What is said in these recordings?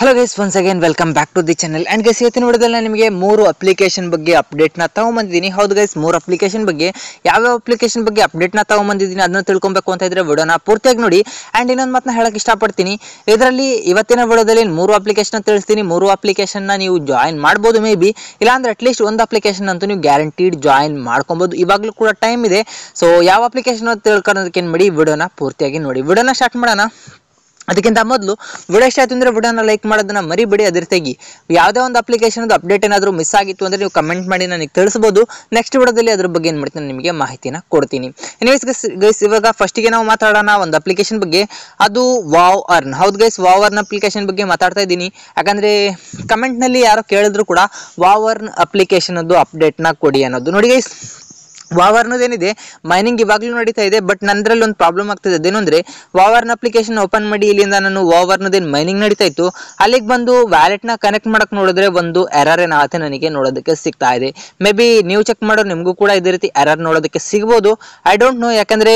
hello guys once again welcome back to the channel and guys ಇವತ್ತಿನ ವಿಡಿಯೋದಲ್ಲಿ ನಿಮಗೆ ಮೂರು ಅಪ್ಲಿಕೇಶನ್ ಬಗ್ಗೆ ಅಪ್ಡೇಟ್ನ ತೊಗೊಂಬಂದಿದ್ದೀನಿ ಹೌದು ಗೈಸ್ ಮೂರು ಅಪ್ಲಿಕೇಶನ್ ಬಗ್ಗೆ ಯಾವ್ಯಾವ ಅಪ್ಲಿಕೇಶನ್ ಬಗ್ಗೆ ಅಪ್ಡೇಟ್ನ ತಗೊಂಬಂದಿದ್ದೀನಿ ಅದನ್ನ ತಿಳ್ಕೊಬೇಕು ಅಂತ ಇದ್ರೆ ವಿಡಿಯೋನ ಪೂರ್ತಿಯಾಗಿ ನೋಡಿ ಆ್ಯಂಡ್ ಇನ್ನೊಂದು ಮಾತನ್ನ ಹೇಳಕ್ಕೆ ಇಷ್ಟಪಡ್ತೀನಿ ಇದರಲ್ಲಿ ಇವತ್ತಿನ ವಿಡಿಯೋದಲ್ಲಿ ಮೂರು ಅಪ್ಲಿಕೇಶನ್ ತಿಳಿಸ್ತೀನಿ ಮೂರು ಅಪ್ಲಿಕೇಶನ್ನ ನೀವು ಜಾಯಿನ್ ಮಾಡ್ಬೋದು ಮೇ ಬಿ ಇಲ್ಲಾಂದ್ರೆ ಅಟ್ಲೀಸ್ಟ್ ಒಂದು ಅಪ್ಲಿಕೇಶನ್ ಅಂತೂ ನೀವು ಗ್ಯಾರಂಟಿಡ್ ಜಾಯಿನ್ ಮಾಡ್ಕೊಬೋದು ಇವಾಗಲೂ ಕೂಡ ಟೈಮ್ ಇದೆ ಸೊ ಯಾವ ಅಪ್ಲಿಕೇಶನ್ ತಿಳ್ಕೊಳ್ಳೋದಕ್ಕೆ ಏನು ಮಾಡಿ ವಿಡಿಯೋನ ಪೂರ್ತಿಯಾಗಿ ನೋಡಿ ವಿಡೋನ ಸ್ಟಾರ್ಟ್ ಮಾಡೋಣ ಅದಕ್ಕಿಂತ ಮೊದಲು ವಿಡಿಯೋ ಇಷ್ಟ ಆಯ್ತು ಅಂದರೆ ವಿಡಿಯೋನ ಲೈಕ್ ಮಾಡೋದನ್ನ ಮರಿಬೇಡಿ ಅದ್ರ ತೆಗಿ ಯಾವುದೇ ಒಂದು ಅಪ್ಲಿಕೇಶನ್ ಅಪ್ಡೇಟ್ ಏನಾದರೂ ಮಿಸ್ ಆಗಿತ್ತು ಅಂದರೆ ನೀವು ಕಮೆಂಟ್ ಮಾಡಿ ನನಗೆ ತಿಳಿಸ್ಬೋದು ನೆಕ್ಸ್ಟ್ ವಿಡಿಯೋದಲ್ಲಿ ಅದ್ರ ಬಗ್ಗೆ ಏನು ಮಾಡ್ತೀನಿ ನಿಮಗೆ ಮಾಹಿತಿನ ಕೊಡ್ತೀನಿ ಗೈಸ್ ಇವಾಗ ಫಸ್ಟಿಗೆ ನಾವು ಮಾತಾಡೋಣ ಒಂದು ಅಪ್ಲಿಕೇಶನ್ ಬಗ್ಗೆ ಅದು ವಾವ್ ಅರ್ನ್ ಹೌದು ಗೈಸ್ ವಾವ್ ಅರ್ನ್ ಅಪ್ಲಿಕೇಶನ್ ಬಗ್ಗೆ ಮಾತಾಡ್ತಾ ಇದ್ದೀನಿ ಯಾಕಂದರೆ ಕಮೆಂಟ್ನಲ್ಲಿ ಯಾರೋ ಕೇಳಿದ್ರು ಕೂಡ ವಾವ್ ಅರ್ನ್ ಅಪ್ಲಿಕೇಶನ್ ಅದು ಅಪ್ಡೇಟ್ನ ಕೊಡಿ ಅನ್ನೋದು ನೋಡಿ ಗೈಸ್ ವಾವ್ ಅನ್ನೋದೇನಿದೆ ಮೈನಿಂಗ್ ಇವಾಗಲೂ ನಡೀತಾ ಇದೆ ಬಟ್ ನಂದ್ರಲ್ಲಿ ಒಂದು ಪ್ರಾಬ್ಲಮ್ ಆಗ್ತಾ ಅದೇನು ಅಂದರೆ ವಾವರ್ನ ಅಪ್ಲಿಕೇಶನ್ ಓಪನ್ ಮಾಡಿ ಇಲ್ಲಿಂದ ನಾನು ವಾವ್ ಏನು ಮೈನಿಂಗ್ ನಡೀತಾ ಇತ್ತು ಅಲ್ಲಿಗೆ ಬಂದು ವ್ಯಾಲೆಟ್ನ ಕನೆಕ್ಟ್ ಮಾಡೋಕೆ ನೋಡಿದ್ರೆ ಒಂದು ಎರರ್ ಏನಾಗುತ್ತೆ ನನಗೆ ನೋಡೋದಕ್ಕೆ ಸಿಗ್ತಾ ಇದೆ ಮೇ ಬಿ ನೀವು ಚೆಕ್ ಮಾಡೋರು ನಿಮಗೂ ಕೂಡ ಇದೇ ರೀತಿ ಎರರ್ ನೋಡೋದಕ್ಕೆ ಸಿಗ್ಬೋದು ಐ ಡೋಂಟ್ ನೋ ಯಾಕಂದರೆ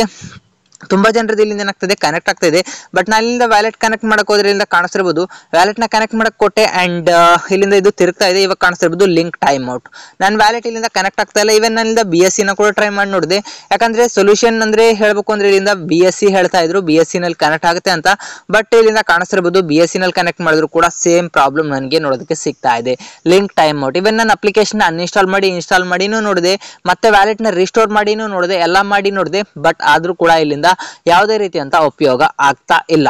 ತುಂಬಾ ಜನರದ್ದು ಇಲ್ಲಿಂದ ಏನಾಗ್ತದೆ ಕನೆಕ್ಟ್ ಆಗ್ತಾ ಇದೆ ಬಟ್ ನಾನು ಇಲ್ಲಿಂದ ವ್ಯಾಲೆಟ್ ಕನೆಕ್ಟ್ ಮಾಡಕ್ ಹೋದ್ರಿಂದ ಕಾಣಿಸ್ತಿರ್ಬೋದು ವ್ಯಾಲೆಟ್ ನ ಕನೆಕ್ಟ್ ಮಾಡಕ್ ಕೊಟ್ಟೆ ಅಂಡ್ ಇಲ್ಲಿಂದ ಇದು ತಿರುಗ್ತಾ ಇದೆ ಇವಾಗ ಕಾಣಿಸ್ತಿರ್ಬೋದು ಲಿಂಕ್ ಟೈಮ್ ಔಟ್ ನಾನು ವ್ಯಾಲೆಟ್ ಇಲ್ಲಿಂದ ಕನೆಕ್ಟ್ ಆಗ್ತಾ ಇಲ್ಲ ಇವನ್ ನಾನಿಂದ ಬಿ ಎಸ್ ಸಿನ ಕೂಡ ಟ್ರೈ ಮಾಡಿ ನೋಡಿದೆ ಯಾಕಂದ್ರೆ ಸೊಲ್ಯೂಷನ್ ಅಂದ್ರೆ ಹೇಳ್ಬೇಕು ಅಂದ್ರೆ ಇಲ್ಲಿಂದ ಬಿ ಎಸ್ ಸಿ ಹೇಳ್ತಾ ಇದ್ರು ಬಿ ಎಸ್ ಸಿ ನಲ್ಲಿ ಕನೆಕ್ಟ್ ಆಗುತ್ತೆ ಅಂತ ಬಟ್ ಇಲ್ಲಿಂದ ಕಾಣಿಸ್ತಿರ್ಬೋದು ಬಿ ಎಸ್ ಸಿ ನಲ್ಲಿ ಕನೆಕ್ಟ್ ಮಾಡಿದ್ರು ಕೂಡ ಸೇಮ್ ಪ್ರಾಬ್ಲಮ್ ನನಗೆ ನೋಡೋದಕ್ಕೆ ಸಿಗ್ತಾ ಇದೆ ಲಿಂಕ್ ಟೈಮ್ ಔಟ್ ಇವನ್ ನಾನು ಅಪ್ಲಿಕೇಶನ್ ಅನ್ಇನ್ಸ್ಟಾಲ್ ಮಾಡಿ ಇನ್ಸ್ಟಾಲ್ ಮಾಡಿನೂ ನೋಡಿದೆ ಮತ್ತೆ ವ್ಯಾಲೆಟ್ ನ ರಿಸ್ಟೋರ್ ಮಾಡಿನೂ ನೋಡಿದೆ ಎಲ್ಲ ಮಾಡಿ ನೋಡಿದೆ ಬಟ್ ಆದ್ರೂ ಕೂಡ ಇಲ್ಲಿಂದ ಯಾವುದೇ ರೀತಿಯಂತ ಉಪಯೋಗ ಆಗ್ತಾ ಇಲ್ಲ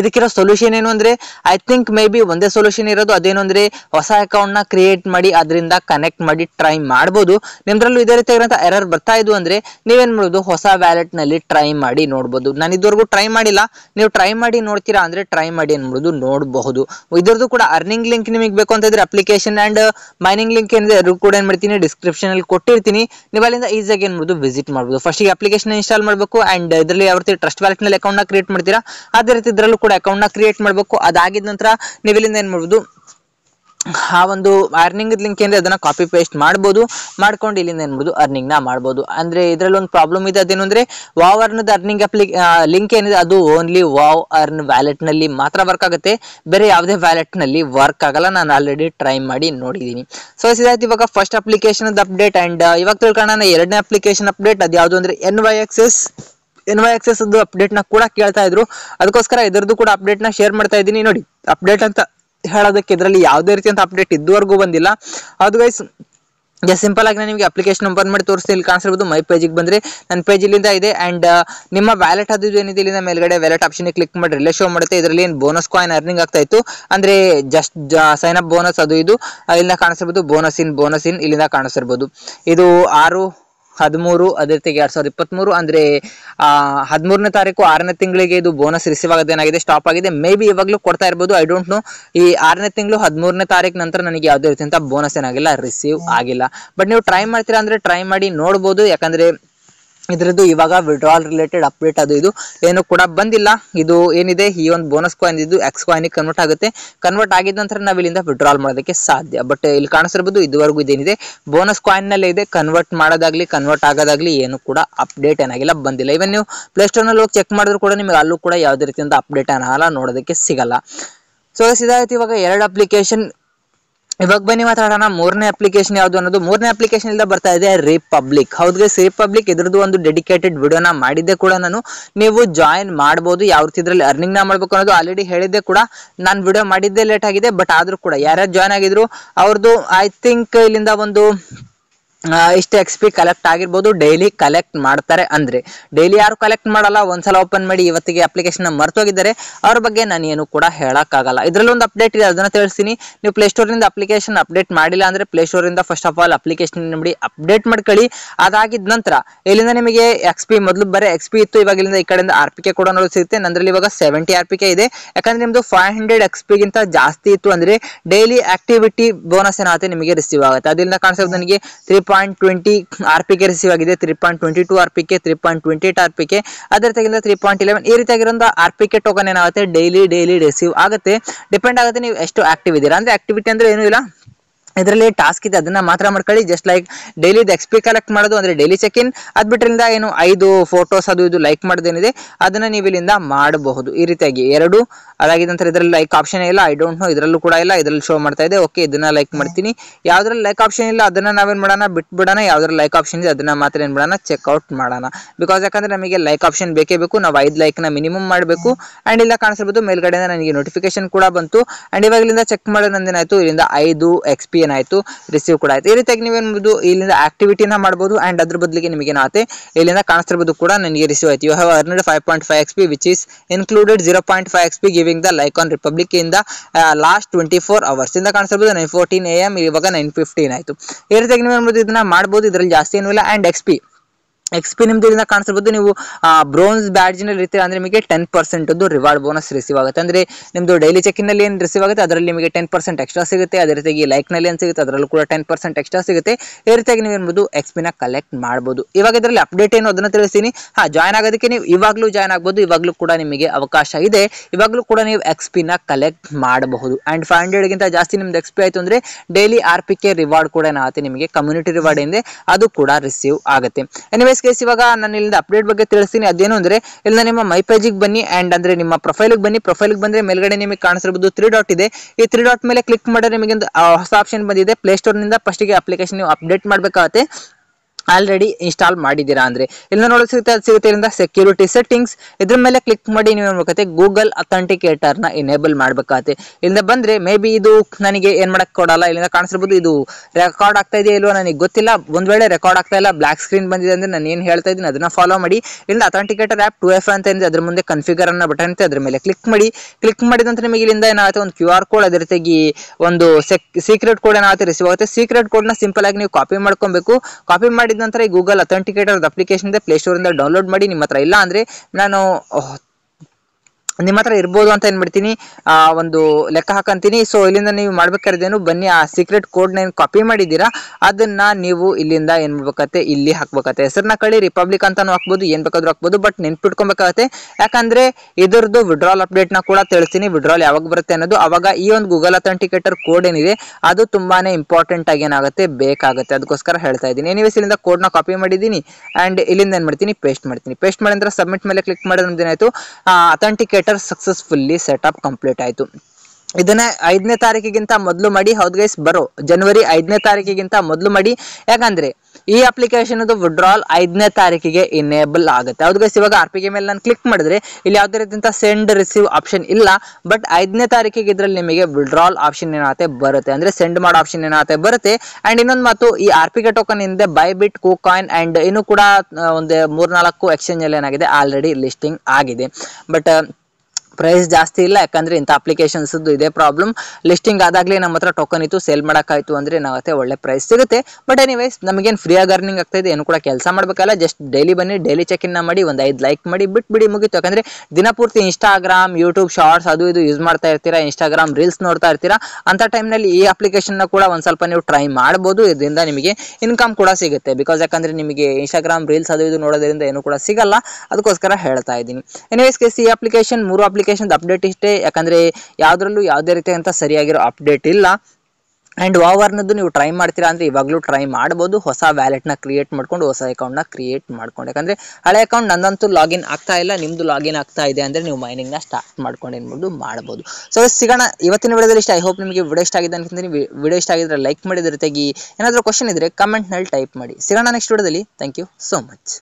ಇದಕ್ಕಿರೋ ಸೊಲ್ಯೂಷನ್ ಏನು ಅಂದ್ರೆ ಐ ಥಿಂಕ್ ಮೇ ಬಿ ಒಂದೇ ಸೊಲ್ಯೂಷನ್ ಇರೋದು ಅದೇನು ಅಂದ್ರೆ ಹೊಸ ಅಕೌಂಟ್ ನ ಕ್ರಿಯೇಟ್ ಮಾಡಿ ಅದರಿಂದ ಕನೆಕ್ಟ್ ಮಾಡಿ ಟ್ರೈ ಮಾಡ್ಬೋದು ನಿಮ್ದ್ರಲ್ಲೂ ಇದೇ ರೀತಿಯಾಗಿರೋ ಎರರ್ ಬರ್ತಾ ಇದ್ವು ಅಂದ್ರೆ ನೀವೇನು ಮಾಡೋದು ಹೊಸ ವ್ಯಾಲೆಟ್ ನಲ್ಲಿ ಟ್ರೈ ಮಾಡಿ ನೋಡ್ಬೋದು ನಾನು ಇದುವರೆಗೂ ಟ್ರೈ ಮಾಡಿಲ್ಲ ನೀವು ಟ್ರೈ ಮಾಡಿ ನೋಡ್ತೀರಾ ಅಂದ್ರೆ ಟ್ರೈ ಮಾಡಿ ಏನ್ ಮಾಡೋದು ನೋಡಬಹುದು ಇದ್ರದ್ದು ಕೂಡ ಅರ್ನಿಂಗ್ ಲಿಂಕ್ ನಿಮಗೆ ಬೇಕು ಅಂತ ಇದ್ರೆ ಅಪ್ಲಿಕೇಶನ್ ಅಂಡ್ ಮೈನಿಂಗ್ ಲಿಂಕ್ ಏನಿದೆ ಎರಡು ಕೂಡ ಏನ್ ಮಾಡ್ತೀನಿ ಡಿಸ್ಕ್ರಿಪ್ಷನ್ ಅಲ್ಲಿ ಕೊಟ್ಟಿರ್ತೀನಿ ನೀವು ಅಲ್ಲಿಂದ ಈಸಿಯಾಗಿ ಏನು ಮಾಡೋದು ವಿಸಿಟ್ ಮಾಡ್ಬೋದು ಫಸ್ಟ್ ಅಪ್ಲಿಕೇಶನ್ ಇನ್ಸ್ಟಾಲ್ ಮಾಡಬೇಕು ಅಂಡ್ ಇದರಲ್ಲಿ ಯಾವ ರೀತಿ ಟ್ರಸ್ಟ್ ವ್ಯಾಲೆಟ್ ನಲ್ಲಿ ಅಕೌಂಟ್ ನ ಕ್ರಿಯೇಟ್ ಮಾಡ್ತೀರಾ ಅದೇ ರೀತಿ ಅದರಲ್ಲೂ ಕೂಡ ಅಕೌಂಟ್ ನ ಕ್ರಿಯೇಟ್ ಮಾಡಬೇಕು ಅದಾಗಿದ ನಂತರ ನೀವು ಇಲ್ಲಿಂದ ಏನು ಮಾಡ್ಬೋದು ಆ ಒಂದು ಅರ್ನಿಂಗ್ ಲಿಂಕ್ ಏನಿದೆ ಅದನ್ನು ಕಾಪಿ ಪೇಸ್ಟ್ ಮಾಡ್ಬೋದು ಮಾಡ್ಕೊಂಡು ಇಲ್ಲಿಂದ ಏನು ಮಾಡ್ಬೋದು ಅರ್ನಿಂಗ್ ಮಾಡ್ಬೋದು ಅಂದ್ರೆ ಇದರಲ್ಲಿ ಒಂದು ಪ್ರಾಬ್ಲಮ್ ಇದೆ ಅದೇನು ವಾವ್ ಅರ್ನದ ಅರ್ನಿಂಗ್ ಅಪ್ಲಿ ಲಿಂಕ್ ಏನಿದೆ ಅದು ಓನ್ಲಿ ವಾವ್ ಅರ್ನ್ ವ್ಯಾಲೆಟ್ ನಲ್ಲಿ ಮಾತ್ರ ವರ್ಕ್ ಆಗುತ್ತೆ ಬೇರೆ ಯಾವುದೇ ವ್ಯಾಲೆಟ್ ನಲ್ಲಿ ವರ್ಕ್ ಆಗಲ್ಲ ನಾನು ಆಲ್ರೆಡಿ ಟ್ರೈ ಮಾಡಿ ನೋಡಿದ್ದೀನಿ ಸೊ ಇದಾಯ್ತು ಇವಾಗ ಫಸ್ಟ್ ಅಪ್ಲಿಕೇಶನ್ ಅಪ್ಡೇಟ್ ಅಂಡ್ ಇವಾಗ ತಿಳ್ಕೊಳ್ಳೋಣ ಎರಡನೇ ಅಪ್ಲಿಕೇಶನ್ ಅಪ್ಡೇಟ್ ಅದು ಯಾವುದು ಅಂದ್ರೆ N Y X N Y ಎಕ್ಸಸ್ ಅಪ್ಡೇಟ್ ನ ಕೂಡ ಕೇಳ್ತಾ ಇದ್ರು ಅದಕ್ಕೋಸ್ಕರ ಇದರದ್ದು ಕೂಡ ಅಪ್ಡೇಟ್ ನ ಶೇರ್ ಮಾಡ್ತಾ ಇದ್ದೀನಿ ನೋಡಿ ಅಪ್ಡೇಟ್ ಅಂತ ಹೇಳೋದಕ್ಕೆ ಇದರಲ್ಲಿ ಯಾವುದೇ ರೀತಿಯಂತ ಅಪ್ಡೇಟ್ ಇದುವರೆಗೂ ಬಂದಿಲ್ಲ ಅದು ಗೈಸ್ ಜಸ್ಟ್ ಸಿಂಪಲ್ ಆಗಿ ನಾನು ನಿಮಗೆ ಅಪ್ಲಿಕೇಶನ್ ಓಪನ್ ಮಾಡಿ ತೋರಿಸ್ತೀನಿ ಇಲ್ಲಿ ಕಾಣಿಸಿರ್ಬೋದು ಮೈ ಪೇಜಿಗೆ ಬಂದ್ರೆ ನನ್ನ ಪೇಜ್ ಇಲ್ಲಿಂದ ಇದೆ ಅಂಡ್ ನಿಮ್ಮ ವ್ಯಾಲೆಟ್ ಅದು ಏನಿದೆ ಇಲ್ಲಿಂದ ಮೇಲ್ಗಡೆ ವ್ಯಾಲೆಟ್ ಆಪ್ಷನ್ ಕ್ಲಿಕ್ ಮಾಡಿ ರಿಲೇ ಶೋ ಮಾಡುತ್ತೆ ಇದರಲ್ಲಿ ಏನು ಬೋನಸ್ ಕಾಯಿನ್ ಅರ್ನಿಂಗ್ ಆಗ್ತಾ ಇತ್ತು ಅಂದ್ರೆ ಜಸ್ಟ್ ಸೈನ್ ಅಪ್ ಬೋನಸ್ ಅದು ಇದು ಇಲ್ಲಿಂದ ಕಾಣಿಸಿರ್ಬೋದು ಬೋನಸ್ ಇನ್ ಬೋನಸ್ ಇನ್ ಇಲ್ಲಿಂದ ಕಾಣಿಸಿರ್ಬೋದು ಇದು ಆರು ಹದಿಮೂರು ಅದೇ ರೀತಿಗೆ ಎರಡ್ ಸಾವಿರದ ಇಪ್ಪತ್ತ್ ಮೂರು ಅಂದ್ರೆ ಆ ಹದಿಮೂರನೇ ತಾರೀಕು ಆರನೇ ತಿಂಗಳಿಗೆ ಇದು ಬೋನಸ್ ರಿಸೀವ್ ಆಗೋದೇನಾಗಿದೆ ಸ್ಟಾಪ್ ಆಗಿದೆ ಮೇ ಬಿ ಇವಾಗಲೂ ಕೊಡ್ತಾ ಇರ್ಬೋದು ಐ ಡೋಂಟ್ ನೋ ಈ ಆರನೇ ತಿಂಗಳು ಹದಿಮೂರನೇ ತಾರೀಕು ನಂತರ ನನಗೆ ಯಾವುದೇ ರೀತಿಯಂತ ಬೋನಸ್ ಏನಾಗಿಲ್ಲ ರಿಸೀವ್ ಆಗಿಲ್ಲ ಬಟ್ ನೀವು ಟ್ರೈ ಮಾಡ್ತೀರಾ ಅಂದ್ರೆ ಟ್ರೈ ಮಾಡಿ ನೋಡ್ಬೋದು ಯಾಕಂದ್ರೆ ಇದರದ್ದು ಇವಾಗ ವಿಡ್ರಾಲ್ ರಿಲೇಟೆಡ್ ಅಪ್ಡೇಟ್ ಅದು ಇದು ಏನು ಕೂಡ ಬಂದಿಲ್ಲ ಇದು ಏನಿದೆ ಈ ಒಂದು ಬೋನಸ್ ಕಾಯಿನ್ ಇದು ಎಕ್ಸ್ ಕಾಯಿನಿಗೆ ಕನ್ವರ್ಟ್ ಆಗುತ್ತೆ ಕನ್ವರ್ಟ್ ಆಗಿದ ನಂತರ ನಾವು ಇಲ್ಲಿಂದ ವಿಡ್ರಾಲ್ ಮಾಡೋದಕ್ಕೆ ಸಾಧ್ಯ ಬಟ್ ಇಲ್ಲಿ ಕಾಣಿಸಿರ್ಬೋದು ಇದುವರೆಗೂ ಇದೇನಿದೆ ಬೋನಸ್ ನಲ್ಲಿ ಇದೆ ಕನ್ವರ್ಟ್ ಮಾಡೋದಾಗ್ಲಿ ಕನ್ವರ್ಟ್ ಆಗೋದಾಗ್ಲಿ ಏನು ಕೂಡ ಅಪ್ಡೇಟ್ ಏನಾಗಿಲ್ಲ ಬಂದಿಲ್ಲ ಇವನ್ ನೀವು ನಲ್ಲಿ ಹೋಗಿ ಚೆಕ್ ಮಾಡಿದ್ರು ಕೂಡ ನಿಮಗೆ ಅಲ್ಲೂ ಕೂಡ ಯಾವುದೇ ರೀತಿಯಿಂದ ಅಪ್ಡೇಟ್ ಏನಾಗಲ್ಲ ನೋಡೋದಕ್ಕೆ ಸಿಗಲ್ಲ ಸೊ ಇದಾಯ್ತು ಇವಾಗ ಎರಡು ಅಪ್ಲಿಕೇಶನ್ ಇವಾಗ ಬನ್ನಿ ಮಾತಾಡೋಣ ಮೂರನೇ ಅಪ್ಲಿಕೇಶನ್ ಯಾವುದು ಅನ್ನೋದು ಮೂರನೇ ಅಪ್ಲಿಕೇಶನ್ ಇಲ್ಲ ಬರ್ತಾ ಇದೆ ರಿಪಬ್ಲಿಕ್ ಗೈಸ್ ರಿಪಬ್ಲಿಕ್ ಇದ್ರದ್ದು ಒಂದು ಡೆಡಿಕೇಟೆಡ್ ವಿಡಿಯೋನ ಮಾಡಿದ್ದೆ ಕೂಡ ನಾನು ನೀವು ಜಾಯಿನ್ ಮಾಡ್ಬೋದು ಯಾವ ರೀತಿ ಇದ್ರಲ್ಲಿ ಅರ್ನಿಂಗ್ ನ ಮಾಡ್ಬೇಕು ಅನ್ನೋದು ಆಲ್ರೆಡಿ ಹೇಳಿದ್ದೆ ಕೂಡ ನಾನು ವಿಡಿಯೋ ಮಾಡಿದ್ದೆ ಲೇಟ್ ಆಗಿದೆ ಬಟ್ ಆದ್ರೂ ಕೂಡ ಯಾರ್ಯಾರು ಜಾಯ್ನ್ ಆಗಿದ್ರು ಅವ್ರದ್ದು ಐ ಥಿಂಕ್ ಇಲ್ಲಿಂದ ಒಂದು ಇಷ್ಟು ಎಕ್ಸ್ ಪಿ ಕಲೆಕ್ಟ್ ಆಗಿರ್ಬೋದು ಡೈಲಿ ಕಲೆಕ್ಟ್ ಮಾಡ್ತಾರೆ ಅಂದರೆ ಡೈಲಿ ಯಾರು ಕಲೆಕ್ಟ್ ಮಾಡಲ್ಲ ಒಂದ್ಸಲ ಓಪನ್ ಮಾಡಿ ಇವತ್ತಿಗೆ ಅಪ್ಲಿಕೇಶನ್ ಮರ್ತೋಗಿದ್ದಾರೆ ಅವ್ರ ಬಗ್ಗೆ ನಾನು ಏನು ಕೂಡ ಹೇಳೋಕ್ಕಾಗಲ್ಲ ಇದರಲ್ಲಿ ಒಂದು ಅಪ್ಡೇಟ್ ಇದೆ ಅದನ್ನು ತಿಳಿಸ್ತೀನಿ ನೀವು ಪ್ಲೇಸ್ಟೋರಿಂದ ಅಪ್ಲಿಕೇಶನ್ ಅಪ್ಡೇಟ್ ಮಾಡಿಲ್ಲ ಅಂದರೆ ಪ್ಲೇಸ್ಟೋರಿಂದ ಫಸ್ಟ್ ಆಫ್ ಆಲ್ ಅಪ್ಲಿಕೇಶನ್ ನೋಡಿ ಅಪ್ಡೇಟ್ ಮಾಡ್ಕೊಳ್ಳಿ ಅದಾಗಿದ್ದ ನಂತರ ಇಲ್ಲಿಂದ ನಿಮಗೆ ಎಕ್ಸ್ ಪಿ ಮೊದಲು ಬರೀ ಎಕ್ಸ್ ಪಿ ಇತ್ತು ಇವಾಗ ಈ ಕಡೆಯಿಂದ ಆರ್ ಪಿ ಕೆ ಕೂಡ ನೋಡಿ ಸಿಗುತ್ತೆ ನಂದರಲ್ಲಿ ಇವಾಗ ಸೆವೆಂಟಿ ಆರ್ ಪಿ ಕೆ ಇದೆ ಯಾಕಂದ್ರೆ ನಿಮ್ಮದು ಫೈವ್ ಹಂಡ್ರೆಡ್ ಎಕ್ಸ್ ಪಿಗಿಂತ ಜಾಸ್ತಿ ಇತ್ತು ಅಂದರೆ ಡೈಲಿ ಆಕ್ಟಿವಿಟಿ ಬೋನಸ್ ಏನಾಗುತ್ತೆ ನಿಮಗೆ ರಿಸೀವ್ ಆಗುತ್ತೆ ಅದರಿಂದ ಕಾಣಿಸೋದು ನನಗೆ three point twenty R P ಗೆ ರಿಸೀವ್ ಆಗಿದೆ three point twenty two R P K three point twenty eight R P K ಅದೇ ತ್ರೀ ಪಾಯಿಂಟ್ ಇಲೆವೆನ್ ಈ ರೀತಿಯಾಗಿರೋ ಆರ್ ಪಿ ಕೆ ಟೋಕನ್ ಏನಾಗುತ್ತೆ ಡೈಲಿ ಡೈಲಿ ರಿಸೀವ್ ಆಗುತ್ತೆ ಡಿಪೆಂಡ್ ಆಗುತ್ತೆ ನೀವು ಎಷ್ಟು ಆಕ್ಟಿವ್ ಇದ್ದೀರಾ ಅಂದ್ರೆ ಆಕ್ಟಿವಿಟಿ ಅಂದ್ರೆ ಏನೂ ಇಲ್ಲ ಇದರಲ್ಲಿ ಟಾಸ್ಕ್ ಇದೆ ಅದನ್ನ ಮಾತ್ರ ಮಾಡ್ಕೊಳ್ಳಿ ಜಸ್ಟ್ ಲೈಕ್ ಡೈಲಿ ಇದು ಎಕ್ಸ್ಪಿ ಕಲೆಕ್ಟ್ ಮಾಡೋದು ಅಂದ್ರೆ ಡೈಲಿ ಚೆಕ್ ಇನ್ ಅದು ಏನು ಐದು ಫೋಟೋಸ್ ಅದು ಇದು ಲೈಕ್ ಮಾಡೋದೇನಿದೆ ಅದನ್ನ ನೀವು ಇಲ್ಲಿಂದ ಮಾಡಬಹುದು ಈ ರೀತಿಯಾಗಿ ಎರಡು ಅದಾಗಿದೆ ನಂತರ ಇದರಲ್ಲಿ ಲೈಕ್ ಆಪ್ಷನ್ ಇಲ್ಲ ಐ ಡೋಂಟ್ ನೋ ಇದರಲ್ಲೂ ಕೂಡ ಇಲ್ಲ ಇದರಲ್ಲಿ ಶೋ ಮಾಡ್ತಾ ಇದೆ ಓಕೆ ಇದನ್ನ ಲೈಕ್ ಮಾಡ್ತೀನಿ ಯಾವ್ದ್ರಲ್ಲಿ ಲೈಕ್ ಆಪ್ಷನ್ ಇಲ್ಲ ಅದನ್ನ ನಾವೇನ್ ಮಾಡೋಣ ಬಿಡೋಣ ಯಾವ್ದ್ರ ಲೈಕ್ ಆಪ್ಷನ್ ಇದೆ ಅದನ್ನ ಮಾತ್ರ ಏನ್ ಮಾಡೋಣ ಚೆಕ್ಔಟ್ ಮಾಡೋಣ ಬಿಕಾಸ್ ಯಾಕಂದ್ರೆ ನಮಗೆ ಲೈಕ್ ಆಪ್ಷನ್ ಬೇಕೇ ಬೇಕು ನಾವು ಐದು ಲೈಕ್ ನ ಮಿನಿಮಮ್ ಮಾಡಬೇಕು ಅಂಡ್ ಇಲ್ಲ ಕಾಣಿಸಿರ್ಬೋದು ಮೇಲ್ಗಡೆಯಿಂದ ನನಗೆ ನೋಟಿಫಿಕೇಶನ್ ಕೂಡ ಬಂತು ಅಂಡ್ ಇವಾಗಲಿಂದ ಚೆಕ್ ಮಾಡೋ ಏನಾಯ್ತು ಇಲ್ಲಿಂದ ಐದು ಎಕ್ಸ್ ಪಿ ಏನಾಯ್ತು ರಿಸೀವ್ ಕೂಡ ಆಯ್ತು ಈ ರೀತಿಯಾಗಿ ನೀವೇನ್ಬೋದು ಇಲ್ಲಿಂದ ಆಕ್ಟಿವಿಟಿನ ಮಾಡಬಹುದು ಅಂಡ್ ಅದ್ರ ಬದಲಿಗೆ ನಿಮಗೆ ನಾತೆ ಇಲ್ಲಿಂದ ಕಾಣಿಸ್ತಿರಬಹುದು ಕೂಡ ನನಗೆ ರಿಸೀವ್ ಆಯ್ತು you have earned five point five X P which is included zero point five X P living the like on republic ಇಂದ ಲಾಸ್ಟ್ ಟ್ವೆಂಟಿ ಫೋರ್ ಅವರ್ಸ್ ಇಂದ ಕಾಣಿಸಬಹುದು ನೈನ್ ಫೋರ್ಟೀನ್ ಎ ಎಮ್ ಇವಾಗ ನೈನ್ ಫಿಫ್ಟೀನ್ ಆಯಿತು ಈ ರೀತಿಯಾಗಿ ನೀವು ಏನ್ಬೋದು ಇದನ್ನ ಮಾಡ್ಬೋದು ಇದರಲ್ಲಿ ಜಾಸ್ತಿ ಏನೂ ಇಲ್ಲ ಆ್ಯಂಡ್ ಎಕ್ಸ್ ಪಿ ಎಕ್ಸ್ಪಿ ನಿಮ್ದು ಇದನ್ನ ಕಾಣಿಸಬಹುದು ನೀವು ಬ್ರೋನ್ಸ್ ಬ್ಯಾಡ್ಜ್ ನಲ್ಲಿ ಇರ್ತೀರಾ ಅಂದ್ರೆ ನಿಮಗೆ ಟೆನ್ ಪರ್ಸೆಂಟ್ ಒಂದು ರಿವಾರ್ಡ್ ಬೋನಸ್ ರಿಸೀವ್ ಆಗುತ್ತೆ ಅಂದ್ರೆ ನಿಮ್ದು ಡೈಲಿ ಚೆಕ್ ನಲ್ಲಿ ಏನು ರಿಸೀವ್ ಆಗುತ್ತೆ ಅದರಲ್ಲಿ ನಿಮಗೆ ಟೆನ್ ಪರ್ಸೆಂಟ್ ಎಕ್ಸ್ಟ್ರಾ ಸಿಗುತ್ತೆ ಅದೇ ರೀತಿಯಾಗಿ ಲೈಕ್ ನಲ್ಲಿ ಏನು ಸಿಗುತ್ತೆ ಅದರಲ್ಲೂ ಕೂಡ ಟೆನ್ ಪರ್ಸೆಂಟ್ ಎಕ್ಸ್ಟ್ರಾ ಸಿಗುತ್ತೆ ಈ ರೀತಿಯಾಗಿ ನೀವು ಏನ್ಬೋದು ಎಕ್ಸ್ಪಿನ ಕಲೆಕ್ಟ್ ಮಾಡಬಹುದು ಇವಾಗ ಇದರಲ್ಲಿ ಅಪ್ಡೇಟ್ ಏನು ಅದನ್ನ ತಿಳಿಸ್ತೀನಿ ಹಾ ಜಾಯ್ನ್ ಆಗೋದಕ್ಕೆ ನೀವು ಇವಾಗಲೂ ಜಾಯ್ನ್ ಆಗ್ಬೋದು ಇವಾಗಲೂ ಕೂಡ ನಿಮಗೆ ಅವಕಾಶ ಇದೆ ಇವಾಗಲೂ ಕೂಡ ನೀವು ಎಕ್ಸ್ಪಿನ ಕಲೆಕ್ಟ್ ಮಾಡಬಹುದು ಅಂಡ್ ಫೈವ್ ಹಂಡ್ರೆಡ್ ಗಿಂತ ಜಾಸ್ತಿ ನಿಮ್ದು ಎಕ್ಸ್ಪಿ ಆಯಿತು ಅಂದ್ರೆ daily R P K reward ಕೂಡ ಏನಾಗುತ್ತೆ ನಿಮಗೆ ಕಮ್ಯುನಿಟಿ ರಿವಾರ್ಡ್ ಇದೆ ಅದು ಕೂಡ ರಿಸೀವ್ ಆಗುತ್ತೆ ಎನಿವೇಸ್ ಗೈಸ್ ಇವಾಗ ನಾನು ಇಲ್ಲಿಂದ ಅಪ್ಡೇಟ್ ಬಗ್ಗೆ ತಿಳಿಸ್ತೀನಿ ಅದೇನು ಅಂದ್ರೆ ಇಲ್ಲ ನಿಮ್ಮ ಮೈ ಪೇಜಿಗೆ ಬನ್ನಿ ಅಂಡ್ ಅಂದ್ರೆ ನಿಮ್ಮ ಪ್ರೊಫೈಲ್ಗೆ ಬನ್ನಿ ಪ್ರೊಫೈಲ್ಗೆ ಬಂದ್ರೆ ಮೇಲ್ಗಡೆ ನಿಮಗೆ ಕಾಣಿಸಿರಬಹುದು ತ್ರೀ ಡಾಟ್ ಇದೆ ಈ ತ್ರೀ ಡಾಟ್ ಮೇಲೆ ಕ್ಲಿಕ್ ಮಾಡಿದ್ರೆ ನಿಮಗೆ ಒಂದು ಹೊಸ ಆಪ್ಷನ್ ಬಂದಿದೆ ಪ್ಲೇಸ್ಟೋರ್ ನಿಂದ ಫಸ್ಟ್ ಗೆ ಅಪ್ಲಿಕೇಶನ್ ನೀವು ಅಪ್ಡೇಟ್ ಮಾಡಬೇಕಾಗುತ್ತೆ ಆಲ್ರೆಡಿ ಇನ್ಸ್ಟಾಲ್ ಮಾಡಿದ್ದೀರಾ ಅಂದರೆ ಇಲ್ಲಿ ನೋಡೋಕೆ ಸಿಗುತ್ತೆ ಅದು ಸಿಗುತ್ತೆ ಇದರಿಂದ ಸೆಕ್ಯೂರಿಟಿ ಸೆಟ್ಟಿಂಗ್ಸ್ ಇದ್ರ ಮೇಲೆ ಕ್ಲಿಕ್ ಮಾಡಿ ನೀವು ನೋಡ್ಬೇಕಾಗುತ್ತೆ ಗೂಗಲ್ ಅಥೆಂಟಿಕೇಟರ್ನ ಎನೇಬಲ್ ಮಾಡಬೇಕಾಗುತ್ತೆ ಇಲ್ಲಿಂದ ಬಂದರೆ ಮೇ ಬಿ ಇದು ನನಗೆ ಏನು ಮಾಡೋಕ್ಕೆ ಕೊಡಲ್ಲ ಇಲ್ಲಿಂದ ಕಾಣಿಸಿರ್ಬೋದು ಇದು ರೆಕಾರ್ಡ್ ಆಗ್ತಾ ಇದೆಯಾ ಇಲ್ವೋ ನನಗೆ ಗೊತ್ತಿಲ್ಲ ಒಂದು ವೇಳೆ ರೆಕಾರ್ಡ್ ಆಗ್ತಾ ಇಲ್ಲ ಬ್ಲಾಕ್ ಸ್ಕ್ರೀನ್ ಬಂದಿದೆ ಅಂದರೆ ನಾನು ಏನು ಹೇಳ್ತಾ ಇದ್ದೀನಿ ಅದನ್ನು ಫಾಲೋ ಮಾಡಿ ಇಲ್ಲಿಂದ ಅಥೆಂಟಿಕೇಟರ್ ಆ್ಯಪ್ ಟು ಎಫ್ ಅಂತ ಇದೆ ಅದ್ರ ಮುಂದೆ ಕನ್ಫಿಗರ್ ಅನ್ನೋ ಬಟನ್ ಇದೆ ಅದ್ರ ಮೇಲೆ ಕ್ಲಿಕ್ ಮಾಡಿ ಕ್ಲಿಕ್ ಮಾಡಿದಂತೆ ನಿಮಗೆ ಇಲ್ಲಿಂದ ಏನಾಗುತ್ತೆ ಒಂದು ಕ್ಯೂ ಆರ್ ಕೋಡ್ ಅದ್ರ ತೆಗಿ ಒಂದು ಸೆಕ್ ಸೀಕ್ರೆಟ್ ಕೋಡ್ ಏನಾಗುತ್ತೆ ರಿಸೀವ್ ಆಗುತ್ತೆ ಸೀಕ್ರೆಟ್ ಕೋಡ್ನ ಸಿಂಪಲ್ ಆಗಿ ನೀವು ಕಾಪಿ ಮಾಡ್ಕೊಬೇಕು ಕಾಪಿ ಮಾಡಿ ಮಾಡಿದ ನಂತರ ಈ ಗೂಗಲ್ ಅಥೆಂಟಿಕೇಟರ್ ಅಪ್ಲಿಕೇಶನ್ ಇದೆ ಇಂದ ಡೌನ್ಲೋಡ್ ಮಾಡಿ ನಿಮ್ಮ ಹತ್ರ ಇಲ್ಲ ಅಂದ್ರೆ ನಾನು ನಿಮ್ಮ ಹತ್ರ ಇರ್ಬೋದು ಅಂತ ಏನ್ಬಿಡ್ತೀನಿ ಆ ಒಂದು ಲೆಕ್ಕ ಹಾಕಂತೀನಿ ಸೊ ಇಲ್ಲಿಂದ ನೀವು ಮಾಡ್ಬೇಕಾದ್ರೇನು ಬನ್ನಿ ಆ ಸೀಕ್ರೆಟ್ ಕೋಡ್ ಏನು ಕಾಪಿ ಮಾಡಿದ್ದೀರಾ ಅದನ್ನ ನೀವು ಇಲ್ಲಿಂದ ಏನು ಮಾಡ್ಬೇಕತ್ತೆ ಇಲ್ಲಿ ಹಾಕ್ಬೇಕತ್ತೆ ಹೆಸರನ್ನ ಕಳಿ ರಿಪಬ್ಲಿಕ್ ಅಂತಾನು ಹಾಕ್ಬೋದು ಏನ್ ಬೇಕಾದ್ರೂ ಹಾಕ್ಬೋದು ಬಟ್ ನೆನ್ಪಿಟ್ಕೊಬೇಕಾಗತ್ತೆ ಯಾಕಂದ್ರೆ ಇದರದ್ದು ವಿಡ್ರಾಲ್ ಅಪ್ಡೇಟ್ ನ ಕೂಡ ತಿಳಿಸ್ತೀನಿ ವಿಡ್ರಾಲ್ ಯಾವಾಗ ಬರುತ್ತೆ ಅನ್ನೋದು ಅವಾಗ ಈ ಒಂದು ಗೂಗಲ್ ಅಥೆಂಟಿಕೇಟರ್ ಕೋಡ್ ಏನಿದೆ ಅದು ತುಂಬಾನೇ ಇಂಪಾರ್ಟೆಂಟ್ ಆಗಿ ಏನಾಗುತ್ತೆ ಬೇಕಾಗುತ್ತೆ ಅದಕ್ಕೋಸ್ಕರ ಹೇಳ್ತಾ ಇದ್ದೀನಿ ಏನಿವೇಸ್ ಇಲ್ಲಿಂದ ಕೋಡ್ ನ ಕಾಪಿ ಮಾಡಿದ್ದೀನಿ ಅಂಡ್ ಇಲ್ಲಿಂದ ಏನು ಮಾಡ್ತೀನಿ ಪೇಸ್ಟ್ ಮಾಡ್ತೀನಿ ಪೇಸ್ಟ್ ಮಾಡಿದ್ರೆ ಸಬ್ಮಿಟ್ ಮೇಲೆ ಕ್ಲಿಕ್ ಮಾಡಿದ್ರೆ ಏನಾಯ್ತು authenticator letter successfully setup complete ಆಯಿತು ಇದನ್ನ ಐದನೇ ತಾರೀಕಿಗಿಂತ ಮೊದಲು ಮಾಡಿ ಹೌದು ಗೈಸ್ ಬರೋ ಜನವರಿ ಐದನೇ ತಾರೀಕಿಗಿಂತ ಮೊದಲು ಮಾಡಿ ಯಾಕಂದ್ರೆ ಈ ಅಪ್ಲಿಕೇಶನ್ ವಿಡ್ರಾಲ್ ಐದನೇ ತಾರೀಕಿಗೆ ಇನೇಬಲ್ ಆಗುತ್ತೆ ಹೌದು ಗೈಸ್ ಇವಾಗ ಆರ್ ಪಿ ಮೇಲೆ ನಾನು ಕ್ಲಿಕ್ ಮಾಡಿದ್ರೆ ಇಲ್ಲಿ ಯಾವುದೇ ರೀತಿಯಿಂದ ಸೆಂಡ್ ರಿಸೀವ್ ಆಪ್ಷನ್ ಇಲ್ಲ ಬಟ್ ಐದನೇ ತಾರೀಕಿಗೆ ಇದ್ರಲ್ಲಿ ನಿಮಗೆ ವಿಡ್ರಾಲ್ ಆಪ್ಷನ್ ಏನಾಗುತ್ತೆ ಬರುತ್ತೆ ಅಂದ್ರೆ ಸೆಂಡ್ ಮಾಡೋ ಆಪ್ಷನ್ ಏನಾಗುತ್ತೆ ಬರುತ್ತೆ ಅಂಡ್ ಇನ್ನೊಂದು ಮಾತು ಈ ಆರ್ ಪಿ ಟೋಕನ್ ಹಿಂದೆ ಬೈ ಬಿಟ್ ಕೂಕಾಯಿನ್ ಅಂಡ್ ಇನ್ನು ಕೂಡ ಒಂದು ಮೂರ್ನಾಲ್ಕು ಎಕ್ಸ್ಚೇಂಜ್ ಅಲ್ಲಿ ಏನಾಗಿದೆ ಆಲ್ರೆಡಿ ಲಿಸ್ಟಿಂಗ್ ಆಗಿದೆ ಬಟ್ ಪ್ರೈಸ್ ಜಾಸ್ತಿ ಇಲ್ಲ ಯಾಕಂದ್ರೆ ಇಂಥ ಅಪ್ಲಿಕೇಶನ್ಸ್ ಇದೇ ಪ್ರಾಬ್ಲಮ್ ಲಿಸ್ಟಿಂಗ್ ಆದಾಗಲೇ ನಮ್ಮ ಹತ್ರ ಟೋಕನ್ ಇತ್ತು ಸೇಲ್ ಮಾಡೋಕ್ಕಾಯಿತು ಅಂದರೆ ನಾವತ್ತೆ ಒಳ್ಳೆ ಪ್ರೈಸ್ ಸಿಗುತ್ತೆ ಬಟ್ ಎನಿವೈಸ್ ನಮಗೇನು ಫ್ರೀ ಆಗಿ ಅರ್ನಿಂಗ್ ಆಗ್ತಾ ಇದೆ ಏನು ಕೂಡ ಕೆಲಸ ಮಾಡಬೇಕಲ್ಲ ಜಸ್ಟ್ ಡೈಲಿ ಬನ್ನಿ ಡೈಲಿ ಚೆಕ್ ಇನ್ನ ಮಾಡಿ ಒಂದು ಐದು ಲೈಕ್ ಮಾಡಿ ಬಿಟ್ಬಿಡಿ ಮುಗಿತು ಯಾಕಂದ್ರೆ ದಿನಪೂರ್ತಿ ಇನ್ಸ್ಟಾಗ್ರಾಮ್ ಯೂಟ್ಯೂಬ್ ಶಾರ್ಟ್ಸ್ ಅದು ಇದು ಯೂಸ್ ಮಾಡ್ತಾ ಇರ್ತೀರಾ ಇನ್ಸ್ಟಾಗ್ರಾಮ್ ರೀಲ್ಸ್ ನೋಡ್ತಾ ಇರ್ತೀರಾ ಅಂತ ಟೈಮ್ನಲ್ಲಿ ಈ ಅಪ್ಲಿಕೇಶನ್ನ ಕೂಡ ಒಂದು ಸ್ವಲ್ಪ ನೀವು ಟ್ರೈ ಮಾಡ್ಬೋದು ಇದರಿಂದ ನಿಮಗೆ ಇನ್ಕಮ್ ಕೂಡ ಸಿಗುತ್ತೆ ಬಿಕಾಸ್ ಯಾಕಂದ್ರೆ ನಿಮಗೆ ಇನ್ಸ್ಟಾಗ್ರಾಮ್ ರೀಲ್ಸ್ ಅದು ಇದು ನೋಡೋದ್ರಿಂದ ಏನು ಕೂಡ ಸಿಗಲ್ಲ ಅದಕ್ಕೋಸ್ಕರ ಹೇಳ್ತಾ ಇದ್ದೀನಿ ಕೇಸ್ ಈ ಅಪ್ಲಿಕೇಶನ್ ಮೂರು ಅಪ್ಲಿಕೇಶನ್ ಅಪ್ಡೇಟ್ ಇಷ್ಟೇ ಯಾಕಂದ್ರೆ ಯಾವ್ದ್ರಲ್ಲೂ ಯಾವುದೇ ರೀತಿಯಂತ ಸರಿಯಾಗಿರೋ ಅಪ್ಡೇಟ್ ಇಲ್ಲ ಆ್ಯಂಡ್ ವಾವರ್ನದ್ದು ನೀವು ಟ್ರೈ ಮಾಡ್ತೀರಾ ಅಂದರೆ ಇವಾಗಲೂ ಟ್ರೈ ಮಾಡ್ಬೋದು ಹೊಸ ವ್ಯಾಲೆಟ್ನ ಕ್ರಿಯೇಟ್ ಮಾಡ್ಕೊಂಡು ಹೊಸ ಅಕೌಂಟ್ನ ಕ್ರಿಯೇಟ್ ಮಾಡ್ಕೊಂಡು ಯಾಕಂದರೆ ಹಳೆ ಅಕೌಂಟ್ ನನ್ನಂತೂ ಲಾಗಿನ್ ಆಗ್ತಾ ಇಲ್ಲ ನಿಮ್ಮದು ಲಾಗಿನ್ ಆಗ್ತಾ ಇದೆ ಅಂದರೆ ನೀವು ಮೈನಿಂಗ್ನ ಸ್ಟಾರ್ಟ್ ಮಾಡ್ಕೊಂಡು ಏನ್ಬೋದು ಮಾಡ್ಬೋದು ಸೊ ಸಿಗೋಣ ಇವತ್ತಿನ ವಿಡಿಯೋದಲ್ಲಿ ಇಷ್ಟ ಐ ಹೋಪ್ ನಿಮಗೆ ವಿಡಿಯೋ ಇಷ್ಟ ಆಗಿದೆ ನೀವು ವಿಡಿಯೋ ಇಷ್ಟ ಆಗಿದ್ರೆ ಲೈಕ್ ಮಾಡಿದ್ರೆ ತೆಗಿ ಏನಾದರೂ ಕ್ವಶನ್ ಇದ್ದರೆ ಕಮೆಂಟ್ನಲ್ಲಿ ಟೈಪ್ ಮಾಡಿ ಸಿಗೋಣ ನೆಕ್ಸ್ಟ್ ವಿಡಿಯೋದಲ್ಲಿ ಥ್ಯಾಂಕ್ ಯು ಸೋ ಮಚ್